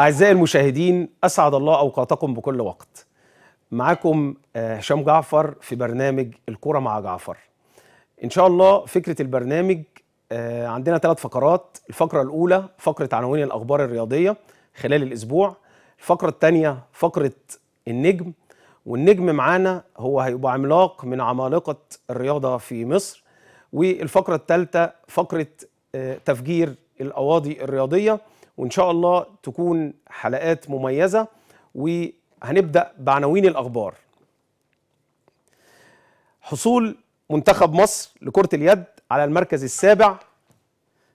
أعزائي المشاهدين أسعد الله أوقاتكم بكل وقت معاكم آه، هشام جعفر في برنامج الكرة مع جعفر إن شاء الله فكرة البرنامج آه، عندنا ثلاث فقرات الفقرة الأولى فقرة عناوين الأخبار الرياضية خلال الأسبوع الفقرة الثانية فقرة النجم والنجم معانا هو هيبقى عملاق من عمالقة الرياضة في مصر والفقرة الثالثة فقرة آه، تفجير الأواضي الرياضية وإن شاء الله تكون حلقات مميزة وهنبدأ بعناوين الأخبار حصول منتخب مصر لكرة اليد على المركز السابع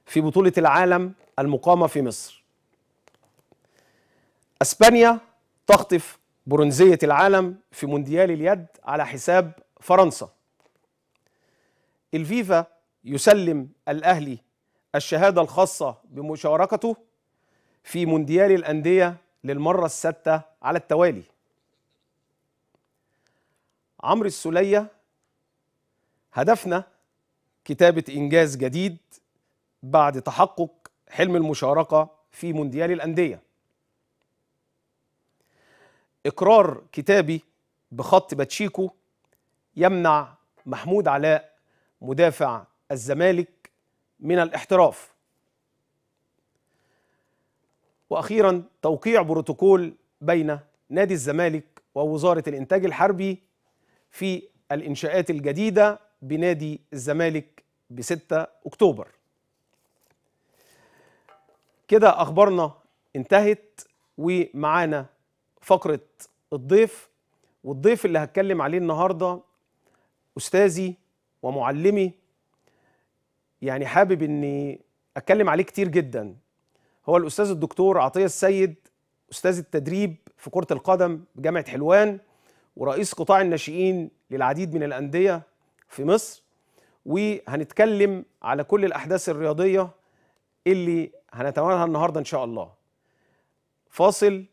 في بطولة العالم المقامة في مصر أسبانيا تخطف برونزية العالم في مونديال اليد على حساب فرنسا الفيفا يسلم الأهلي الشهادة الخاصة بمشاركته في مونديال الأندية للمرة السادسة على التوالي عمرو السولية هدفنا كتابة إنجاز جديد بعد تحقق حلم المشاركة في مونديال الأندية إقرار كتابي بخط باتشيكو يمنع محمود علاء مدافع الزمالك من الاحتراف واخيرا توقيع بروتوكول بين نادي الزمالك ووزاره الانتاج الحربي في الانشاءات الجديده بنادي الزمالك ب 6 اكتوبر كده اخبارنا انتهت ومعانا فقره الضيف والضيف اللي هتكلم عليه النهارده استاذي ومعلمي يعني حابب اني اتكلم عليه كتير جدا هو الاستاذ الدكتور عطيه السيد استاذ التدريب في كره القدم بجامعه حلوان ورئيس قطاع الناشئين للعديد من الانديه في مصر وهنتكلم على كل الاحداث الرياضيه اللي هنتناولها النهارده ان شاء الله فاصل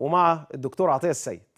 ومع الدكتور عطيه السيد